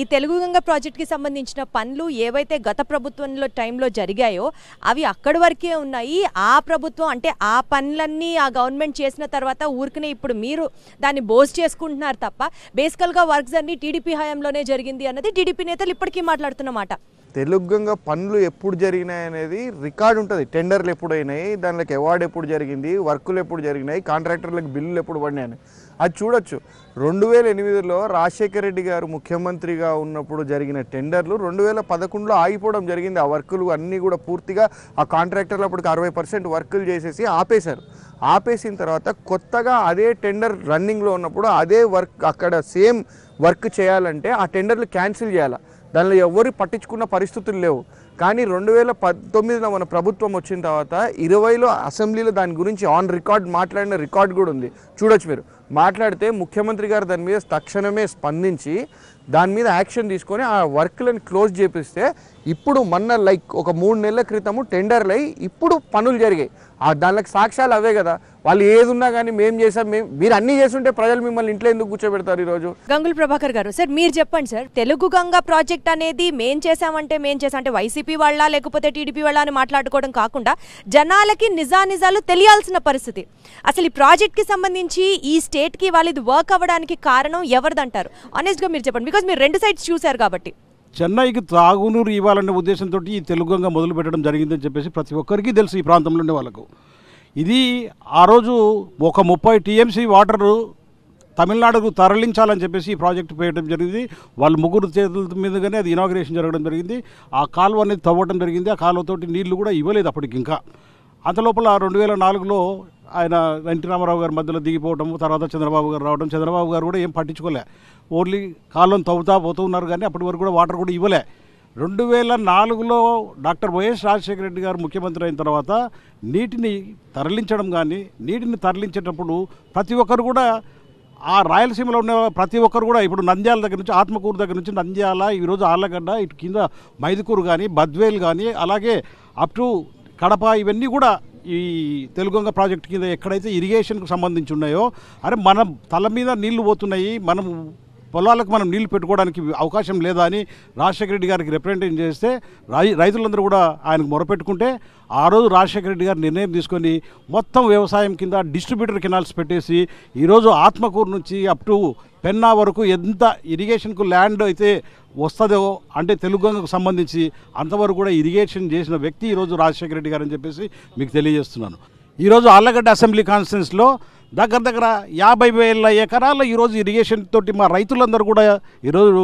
ఈ తెలుగు గంగ ప్రాజెక్ట్కి సంబంధించిన పనులు ఏవైతే గత ప్రభుత్వంలో టైంలో జరిగాయో అవి అక్కడి వరకే ఉన్నాయి ఆ ప్రభుత్వం అంటే ఆ పనులన్నీ ఆ గవర్నమెంట్ చేసిన తర్వాత ఊరికనే ఇప్పుడు మీరు దాన్ని బోస్ చేసుకుంటున్నారు తప్ప బేసికల్గా వర్క్స్ అన్ని టీడీపీ హయాంలోనే జరిగింది అన్నది టీడీపీ నేతలు ఇప్పటికీ మాట్లాడుతున్నమాట తెలుగుగా పనులు ఎప్పుడు జరిగినాయి అనేది రికార్డు ఉంటుంది టెండర్లు ఎప్పుడు అయినాయి దానికి అవార్డు ఎప్పుడు జరిగింది వర్కులు ఎప్పుడు జరిగినాయి కాంట్రాక్టర్లకు బిల్లులు ఎప్పుడు పడినాయని అది చూడొచ్చు రెండు వేల ఎనిమిదిలో రాజశేఖర రెడ్డి గారు ముఖ్యమంత్రిగా ఉన్నప్పుడు జరిగిన టెండర్లు రెండు వేల పదకొండులో ఆగిపోవడం జరిగింది ఆ వర్కులు అన్నీ కూడా పూర్తిగా ఆ కాంట్రాక్టర్లు అప్పటికి అరవై పర్సెంట్ వర్కులు చేసేసి ఆపేశారు ఆపేసిన తర్వాత కొత్తగా అదే టెండర్ రన్నింగ్లో ఉన్నప్పుడు అదే వర్క్ అక్కడ సేమ్ వర్క్ చేయాలంటే ఆ టెండర్లు క్యాన్సిల్ చేయాలి దానిలో ఎవరు పట్టించుకున్న పరిస్థితులు లేవు కానీ రెండు వేల పద్దొమ్మిదిలో మన ప్రభుత్వం వచ్చిన తర్వాత ఇరవైలో అసెంబ్లీలో దాని గురించి ఆన్ రికార్డ్ మాట్లాడిన రికార్డ్ కూడా ఉంది చూడొచ్చు మీరు మాట్లాడితే ముఖ్యమంత్రి గారు దాని మీద తక్షణమే స్పందించి దాని మీద యాక్షన్ తీసుకొని ఆ వర్క్లను క్లోజ్ చేపిస్తే ఇప్పుడు మొన్న లైక్ ఒక మూడు నెలల క్రితము టెండర్లు అయ్యి ఇప్పుడు పనులు జరిగాయి దానికి సాక్ష్యాలు అవే కదా వాళ్ళు ఏది ఉన్నా కానీ మేము చేసాం మేము మీరు అన్ని చేస్తుంటే ప్రజలు మిమ్మల్ని ఇంట్లో ఎందుకు కూర్చోబెడతారు ఈరోజు గంగుల ప్రభాకర్ గారు సార్ మీరు చెప్పండి సార్ తెలుగు గంగ ప్రాజెక్ట్ అనేది మేం చేసామంటే మేం చేసాం అంటే వైసీపీ వాళ్ళ లేకపోతే టీడీపీ వాళ్ళ అని మాట్లాడుకోవడం కాకుండా జనాలకి నిజానిజాలు తెలియాల్సిన పరిస్థితి అసలు ఈ ప్రాజెక్ట్కి సంబంధించి ఈ స్టేట్కి వాళ్ళు ఇది వర్క్ అవ్వడానికి కారణం ఎవరిదంటారు ఆనెస్ట్గా మీరు చెప్పండి బికాజ్ మీరు రెండు సైడ్స్ చూశారు కాబట్టి చెన్నైకి తాగునూరు ఇవ్వాలనే ఉద్దేశంతో ఈ తెలుగు గంగ మొదలు పెట్టడం జరిగిందని చెప్పేసి ప్రతి ఒక్కరికి తెలుసు ఈ ప్రాంతంలో ఉండే వాళ్ళకు ఇది ఆ రోజు ఒక ముప్పై టీఎంసీ వాటరు తమిళనాడుకు తరలించాలని చెప్పేసి ఈ ప్రాజెక్ట్ పేయడం జరిగింది వాళ్ళు ముగ్గురు చేతుల మీదుగానే అది ఇనాగ్రేషన్ జరగడం జరిగింది ఆ కాలువ అనేది తవ్వడం జరిగింది ఆ కాలువతోటి నీళ్లు కూడా ఇవ్వలేదు అప్పటికి ఇంకా అంతలోపల రెండు వేల నాలుగులో ఆయన ఎన్టీ రామారావు గారి మధ్యలో దిగిపోవడం తర్వాత చంద్రబాబు గారు రావడం చంద్రబాబు గారు కూడా ఏం పట్టించుకోలే ఓన్లీ కాలం తవ్వుతా పోతూ ఉన్నారు కానీ అప్పటి వరకు కూడా వాటర్ కూడా ఇవ్వలే రెండు వేల నాలుగులో డాక్టర్ వైఎస్ రాజశేఖర రెడ్డి గారు ముఖ్యమంత్రి అయిన తర్వాత నీటిని తరలించడం కానీ నీటిని తరలించేటప్పుడు ప్రతి ఒక్కరు కూడా ఆ రాయలసీమలో ఉన్న ప్రతి ఒక్కరు కూడా ఇప్పుడు నంద్యాల దగ్గర నుంచి ఆత్మకూరు దగ్గర నుంచి నంద్యాల ఈరోజు ఆళ్ళగడ్డ ఇటు కింద మైదుకూరు కానీ బద్వేలు కానీ అలాగే అప్ టు కడప ఇవన్నీ కూడా ఈ తెలుగొంగ ప్రాజెక్ట్ కింద ఎక్కడైతే ఇరిగేషన్కు సంబంధించి ఉన్నాయో అరే మనం తల మీద నీళ్లు పోతున్నాయి మనం పొలాలకు మనం నీళ్లు పెట్టుకోవడానికి అవకాశం లేదా అని రాజశేఖర రెడ్డి గారికి రిప్రజెంటేషన్ చేస్తే రైతులందరూ కూడా ఆయనకు మొరపెట్టుకుంటే ఆ రోజు రాజశేఖర రెడ్డి గారు నిర్ణయం తీసుకొని మొత్తం వ్యవసాయం కింద డిస్ట్రిబ్యూటర్ కెనాల్స్ పెట్టేసి ఈరోజు ఆత్మకూరు నుంచి అప్ టు పెన్నా వరకు ఎంత ఇరిగేషన్కు ల్యాండ్ అయితే వస్తుందో అంటే తెలుగుకు సంబంధించి అంతవరకు కూడా ఇరిగేషన్ చేసిన వ్యక్తి ఈరోజు రాజశేఖర రెడ్డి గారు అని చెప్పేసి మీకు తెలియజేస్తున్నాను ఈరోజు ఆళ్ళగడ్డ అసెంబ్లీ కాన్ఫరెన్స్లో దగ్గర దగ్గర యాభై వేల ఎకరాల ఈరోజు ఇరిగేషన్ తోటి మా రైతులందరూ కూడా ఈరోజు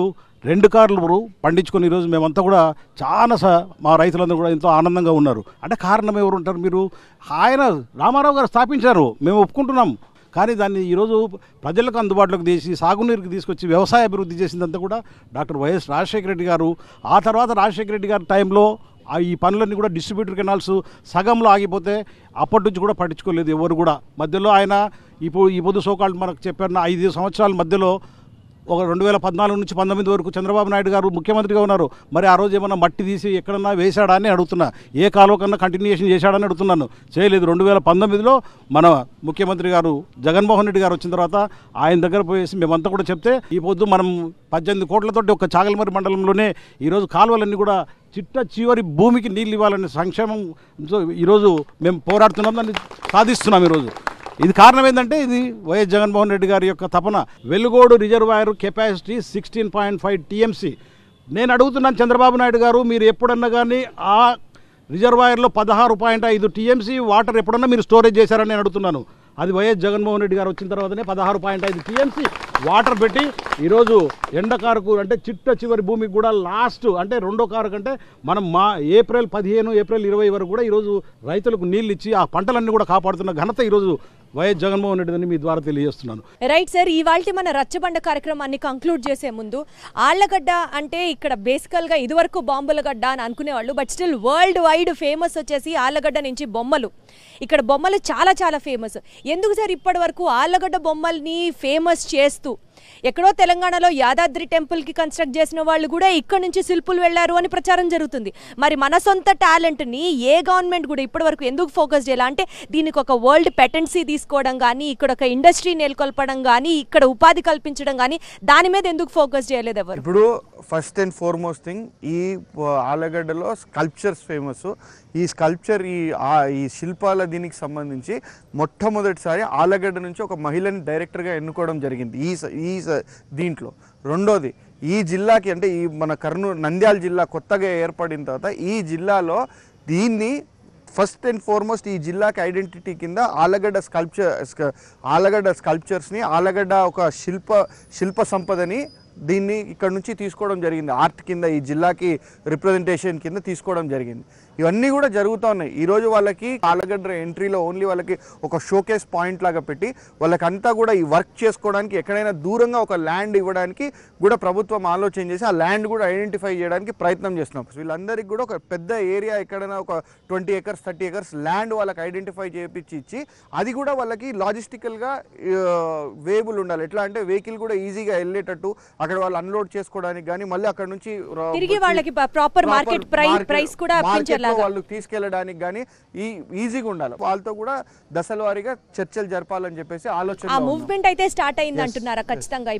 రెండు కార్లు పండించుకొని ఈరోజు మేమంతా కూడా చాలా మా రైతులందరూ కూడా ఎంతో ఆనందంగా ఉన్నారు అంటే కారణం ఎవరు ఉంటారు మీరు ఆయన రామారావు గారు స్థాపించారు మేము ఒప్పుకుంటున్నాం కానీ దాన్ని ఈరోజు ప్రజలకు అందుబాటులోకి తీసి సాగునీరుకి తీసుకొచ్చి వ్యవసాయ అభివృద్ధి చేసిందంతా కూడా డాక్టర్ వైఎస్ రాజశేఖర రెడ్డి గారు ఆ తర్వాత రాజశేఖర రెడ్డి గారి టైంలో ఈ పనులన్నీ కూడా డిస్ట్రిబ్యూటర్ కెనాల్స్ సగంలో ఆగిపోతే అప్పటి నుంచి కూడా పట్టించుకోలేదు ఎవరు కూడా మధ్యలో ఆయన ఇప్పుడు ఈ పొద్దు సోకాళ్ళు మనకు చెప్పారు ఐదు సంవత్సరాల మధ్యలో ఒక రెండు వేల పద్నాలుగు నుంచి పంతొమ్మిది వరకు చంద్రబాబు నాయుడు గారు ముఖ్యమంత్రిగా ఉన్నారు మరి ఆ రోజు ఏమన్నా మట్టి తీసి ఎక్కడన్నా వేశాడా అని అడుగుతున్నా ఏ కాలువ కన్నా కంటిన్యూషన్ చేశాడని అడుగుతున్నాను చేయలేదు రెండు వేల పంతొమ్మిదిలో మన ముఖ్యమంత్రి గారు జగన్మోహన్ రెడ్డి గారు వచ్చిన తర్వాత ఆయన దగ్గర పోయేసి మేమంతా కూడా చెప్తే ఈ పొద్దు మనం పద్దెనిమిది కోట్లతోటి ఒక చాగలమరి మండలంలోనే ఈరోజు కాలువలన్నీ కూడా చిట్ట చివరి భూమికి నీళ్ళు ఇవ్వాలనే సంక్షేమం ఈరోజు మేము పోరాడుతున్నాం దాన్ని సాధిస్తున్నాం ఈరోజు ఇది కారణం ఏంటంటే ఇది వైఎస్ జగన్మోహన్ రెడ్డి గారి యొక్క తపన Velugodu reservoir capacity sixteen point five TMC నేను అడుగుతున్నాను చంద్రబాబు నాయుడు గారు మీరు ఎప్పుడన్నా కానీ ఆ రిజర్వాయర్లో పదహారు పాయింట్ ఐదు టీఎంసీ వాటర్ ఎప్పుడన్నా మీరు స్టోరేజ్ చేశారని నేను అడుగుతున్నాను అది వైఎస్ జగన్మోహన్ రెడ్డి గారు వచ్చిన తర్వాతనే పదహారు పాయింట్ ఐదు టీఎంసీ వాటర్ పెట్టి ఈరోజు ఎండకారుకు అంటే చిట్ట చివరి భూమికి కూడా లాస్ట్ అంటే రెండో కారు కంటే మనం మా ఏప్రిల్ పదిహేను ఏప్రిల్ ఇరవై వరకు కూడా ఈరోజు రైతులకు నీళ్ళు ఇచ్చి ఆ పంటలన్నీ కూడా కాపాడుతున్న ఘనత ఈరోజు వైఎస్ జగన్మోహన్ రెడ్డి మీ ద్వారా తెలియజేస్తున్నాను రైట్ సార్ ఇవాళ మన రచ్చబండ కార్యక్రమాన్ని కంక్లూడ్ చేసే ముందు ఆళ్లగడ్డ అంటే ఇక్కడ బేసికల్గా ఇదివరకు బాంబుల గడ్డ అని అనుకునేవాళ్ళు but still world wide famous వచ్చేసి ఆళ్లగడ్డ నుంచి బొమ్మలు ఇక్కడ బొమ్మలు చాలా చాలా ఫేమస్ ఎందుకు సార్ ఇప్పటి వరకు ఆళ్లగడ్డ బొమ్మల్ని ఫేమస్ చేస్తూ ఎక్కడో తెలంగాణలో యాదాద్రి టెంపుల్కి కన్స్ట్రక్ట్ చేసిన వాళ్ళు కూడా ఇక్కడ నుంచి శిల్పులు వెళ్ళారు అని ప్రచారం జరుగుతుంది మరి మన సొంత టాలెంట్ని ఏ గవర్నమెంట్ కూడా ఇప్పటివరకు ఎందుకు ఫోకస్ చేయాలి అంటే దీనికి ఒక వరల్డ్ పెటెన్సీ తీసుకోవడం కానీ ఇక్కడ ఒక ఇండస్ట్రీ నెలకొల్పడం కానీ ఇక్కడ ఉపాధి కల్పించడం కానీ దాని మీద ఎందుకు ఫోకస్ చేయలేదు ఎవరు ఇప్పుడు ఫస్ట్ అండ్ ఫార్మోస్ట్ థింగ్ ఈ ఆలగడ్డలో స్కల్ప్చర్స్ ఫేమస్ ఈ స్కల్ప్చర్ ఈ ఈ శిల్పాల దీనికి సంబంధించి మొట్టమొదటిసారి ఆలగడ్డ నుంచి ఒక మహిళని డైరెక్టర్గా ఎన్నుకోవడం జరిగింది ఈ ఈ దీంట్లో రెండోది ఈ జిల్లాకి అంటే ఈ మన కర్నూలు నంద్యాల జిల్లా కొత్తగా ఏర్పడిన తర్వాత ఈ జిల్లాలో దీన్ని ఫస్ట్ అండ్ ఫార్మోస్ట్ ఈ జిల్లాకి ఐడెంటిటీ కింద ఆలగడ్డ స్కల్ప్చర్ ఆలగడ్డ స్కల్ప్చర్స్ని ఆలగడ్డ ఒక శిల్ప శిల్ప సంపదని దీన్ని ఇక్కడ నుంచి తీసుకోవడం జరిగింది ఆర్ట్ కింద ఈ జిల్లాకి రిప్రజెంటేషన్ కింద తీసుకోవడం జరిగింది ఇవన్నీ కూడా జరుగుతూ ఉన్నాయి ఈరోజు వాళ్ళకి కాలగడ్డ ఎంట్రీలో ఓన్లీ వాళ్ళకి ఒక షోకేస్ పాయింట్ లాగా పెట్టి వాళ్ళకంతా కూడా ఈ వర్క్ చేసుకోవడానికి ఎక్కడైనా దూరంగా ఒక ల్యాండ్ ఇవ్వడానికి కూడా ప్రభుత్వం ఆలోచన చేసి ఆ ల్యాండ్ కూడా ఐడెంటిఫై చేయడానికి ప్రయత్నం చేస్తున్నాం వీళ్ళందరికీ కూడా ఒక పెద్ద ఏరియా ఎక్కడైనా ఒక twenty acres thirty acres land వాళ్ళకి ఐడెంటిఫై చేయించి ఇచ్చి అది కూడా వాళ్ళకి లాజిస్టికల్గా వేబుల్ ఉండాలి ఎట్లా అంటే వెహికల్ కూడా ఈజీగా వెళ్ళేటట్టు అక్కడ వాళ్ళు అన్లోడ్ చేసుకోవడానికి కానీ మళ్ళీ అక్కడ నుంచి తిరిగి వాళ్ళకి ప్రాపర్ మార్కెట్ ప్రైస్ కూడా వాళ్ళు తీసుకెళ్ళడానికి కానీ ఈ ఈజీగా ఉండాలి వాళ్ళతో కూడా దశల చర్చలు జరపాలని చెప్పేసి ఆలోచన మూవ్మెంట్ అయితే స్టార్ట్ అయింది అంటున్నారా ఖచ్చితంగా